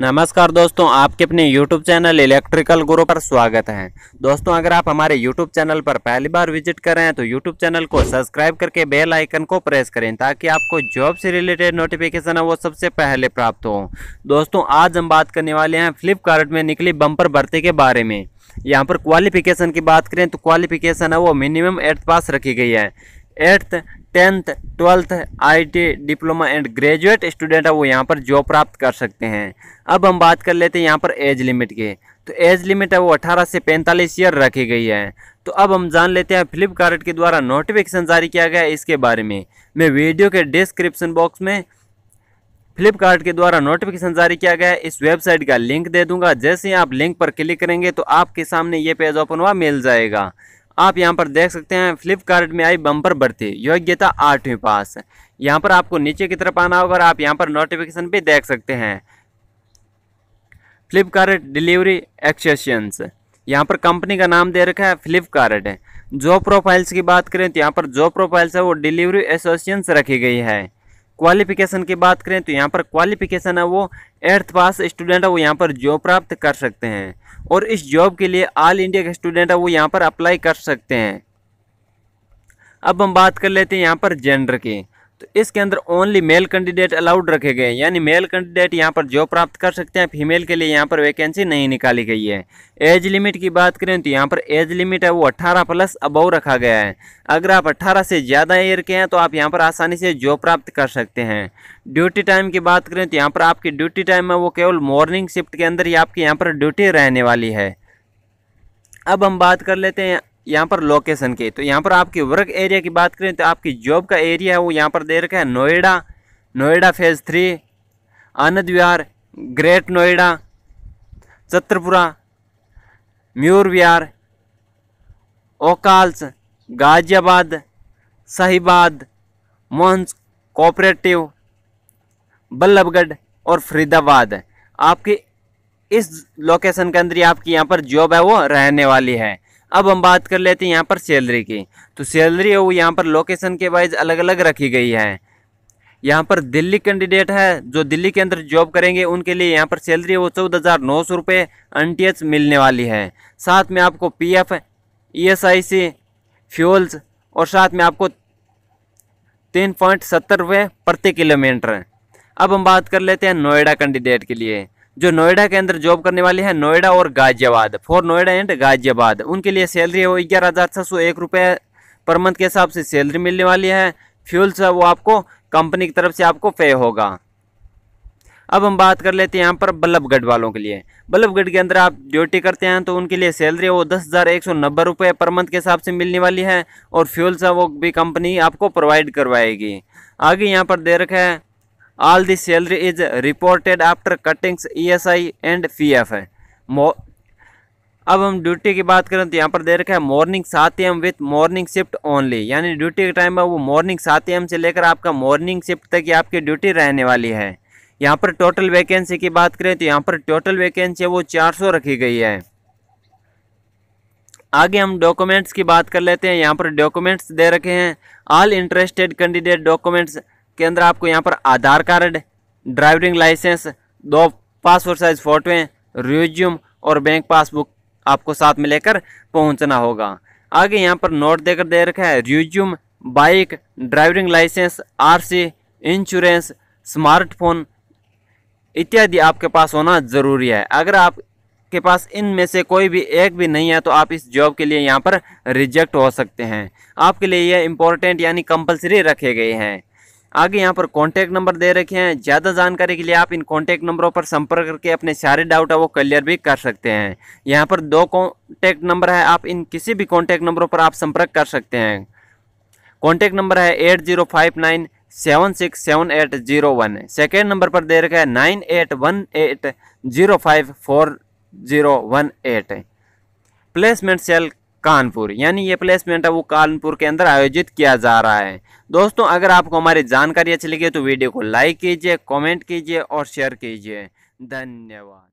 नमस्कार दोस्तों आपके अपने YouTube चैनल इलेक्ट्रिकल गुरु पर स्वागत है दोस्तों अगर आप हमारे YouTube चैनल पर पहली बार विजिट कर रहे हैं तो YouTube चैनल को सब्सक्राइब करके बेल आइकन को प्रेस करें ताकि आपको जॉब से रिलेटेड नोटिफिकेशन है वो सबसे पहले प्राप्त हो दोस्तों आज हम बात करने वाले हैं फ्लिपकार्ट में निकली बम्पर भर्ती के बारे में यहाँ पर क्वालिफिकेशन की बात करें तो क्वालिफिकेशन है वो मिनिमम एट्थ पास रखी गई है eighth tenth twelfth I diploma and graduate student है वो यहाँ पर जॉब प्राप्त कर सकते हैं अब हम बात कर लेते हैं यहाँ पर एज लिमिट के तो एज लिमिट है वो 18 से 45 ईयर रखी गई है तो अब हम जान लेते हैं फ्लिपकार्ट के द्वारा नोटिफिकेशन जारी किया गया है इसके बारे में मैं वीडियो के डिस्क्रिप्शन बॉक्स में फ्लिपकार्ट के द्वारा नोटिफिकेशन जारी किया गया है इस वेबसाइट का लिंक दे दूंगा जैसे ही आप लिंक पर क्लिक करेंगे तो आपके सामने ये पेज ओपन हुआ मिल जाएगा आप यहाँ पर देख सकते हैं फ्लिपकार्ट में आई बम्पर भर्ती योग्यता आठवीं पास यहाँ पर आपको नीचे की तरफ आना होगा और आप यहाँ पर नोटिफिकेशन भी देख सकते हैं फ्लिपकार्ट डिलीवरी एक्सेशंस यहाँ पर कंपनी का नाम दे रखा है फ्लिपकार्ट जॉब प्रोफाइल्स की बात करें तो यहाँ पर जॉब प्रोफाइल्स है वो डिलीवरी एसोसिएशंस रखी गई है क्वालिफिकेशन की बात करें तो यहाँ पर क्वालिफिकेशन है वो एट्थ पास स्टूडेंट है वो यहाँ पर जॉब प्राप्त कर सकते हैं और इस जॉब के लिए ऑल इंडिया के स्टूडेंट है वो यहाँ पर अप्लाई कर सकते हैं अब हम बात कर लेते हैं यहाँ पर जेंडर की तो इसके अंदर ओनली मेल कैंडिडेट अलाउड रखे गए हैं यानी मेल कैंडिडेट यहाँ पर जॉब प्राप्त कर सकते हैं फीमेल के लिए यहाँ पर वैकेंसी नहीं निकाली गई है एज लिमिट की बात करें तो यहाँ पर एज लिमिट है वो 18 प्लस अबव रखा गया है अगर आप 18 से ज़्यादा ईयर के हैं तो आप यहाँ पर आसानी से जॉब प्राप्त कर सकते हैं ड्यूटी टाइम की बात करें तो यहाँ पर आपकी ड्यूटी टाइम है वो केवल मॉर्निंग शिफ्ट के अंदर ही आपकी यहाँ पर ड्यूटी रहने वाली है अब हम बात कर लेते हैं यहाँ पर लोकेशन के तो यहाँ पर आपके वर्क एरिया की बात करें तो आपकी जॉब का एरिया है वो यहाँ पर दे रखा है Noida Noida phase three Anand Vihar great Noida Chhatarpur Mayur Vihar Okhla Ghaziabad Sahibabad Mohan cooperative Ballabhgarh और फरीदाबाद आपकी इस लोकेशन के अंदर ही आपकी यहाँ पर जॉब है वो रहने वाली है अब हम बात कर लेते हैं यहाँ पर सैलरी की तो सैलरी है वो यहाँ पर लोकेशन के वाइज अलग अलग रखी गई है यहाँ पर दिल्ली कैंडिडेट है जो दिल्ली के अंदर जॉब करेंगे उनके लिए यहाँ पर सैलरी वो चौदह हज़ार नौ सौ रुपये एन टी एच मिलने वाली है साथ में आपको P F E S I C fuels और साथ में आपको तीन पॉइंट सत्तर रुपये प्रति किलोमीटर अब हम बात कर लेते हैं नोएडा कैंडिडेट के लिए जो नोएडा के अंदर जॉब करने वाले हैं नोएडा और गाजियाबाद फॉर नोएडा एंड गाजियाबाद उनके लिए सैलरी है वो ग्यारह हज़ार छः सौ एक रुपये पर मंथ के हिसाब से सैलरी मिलने वाली है फ्यूल है वो आपको कंपनी की तरफ से आपको पे होगा अब हम बात कर लेते हैं यहाँ पर बल्लभगढ़ वालों के लिए बल्लभगढ़ के अंदर आप ड्यूटी करते हैं तो उनके लिए सैलरी वो दस हज़ार एक सौ नब्बे रुपये पर मंथ के हिसाब से मिलने वाली है और फ्यूल है वो भी कंपनी आपको प्रोवाइड करवाएगी आगे यहाँ पर दे रखा है All the salary is reported after cuttings ESI and PF. अब हम ड्यूटी की बात करें तो यहाँ पर दे रखा है मॉर्निंग सात AM with morning shift only यानी ड्यूटी के टाइम में वो मॉर्निंग सात एम से लेकर आपका मॉर्निंग शिफ्ट तक ही आपकी ड्यूटी रहने वाली है यहाँ पर टोटल वैकेंसी की बात करें तो यहाँ पर टोटल वैकेंसी है वो चार सौ रखी गई है आगे हम डॉक्यूमेंट्स की बात कर लेते हैं यहाँ पर डॉक्यूमेंट्स दे रखे हैं ऑल इंटरेस्टेड कैंडिडेट डॉक्यूमेंट्स के अंदर आपको यहाँ पर आधार कार्ड ड्राइविंग लाइसेंस दो पासपोर्ट साइज फोटोएं रिज्यूम और बैंक पासबुक आपको साथ में लेकर पहुँचना होगा आगे यहाँ पर नोट देकर दे रखा है resume bike driving license or insurance smartphone इत्यादि आपके पास होना ज़रूरी है अगर आपके पास इनमें से कोई भी एक भी नहीं है तो आप इस जॉब के लिए यहाँ पर रिजेक्ट हो सकते हैं आपके लिए यह इम्पोर्टेंट यानी कंपलसरी रखे गए हैं आगे यहाँ पर कॉन्टैक्ट नंबर दे रखे हैं ज़्यादा जानकारी के लिए आप इन कॉन्टैक्ट नंबरों पर संपर्क करके अपने सारे डाउट है वो क्लियर भी कर सकते हैं यहाँ पर दो कॉन्टैक्ट नंबर है आप इन किसी भी कॉन्टैक्ट नंबरों पर आप संपर्क कर सकते हैं कॉन्टैक्ट नंबर है eight zero five nine seven six seven eight zero one second number पर दे रखा है nine eight one eight zero five four zero one eight placement cell Kanpur यानी ये प्लेसमेंट है वो कानपुर के अंदर आयोजित किया जा रहा है दोस्तों अगर आपको हमारी जानकारी अच्छी लगी तो वीडियो को लाइक कीजिए कमेंट कीजिए और शेयर कीजिए धन्यवाद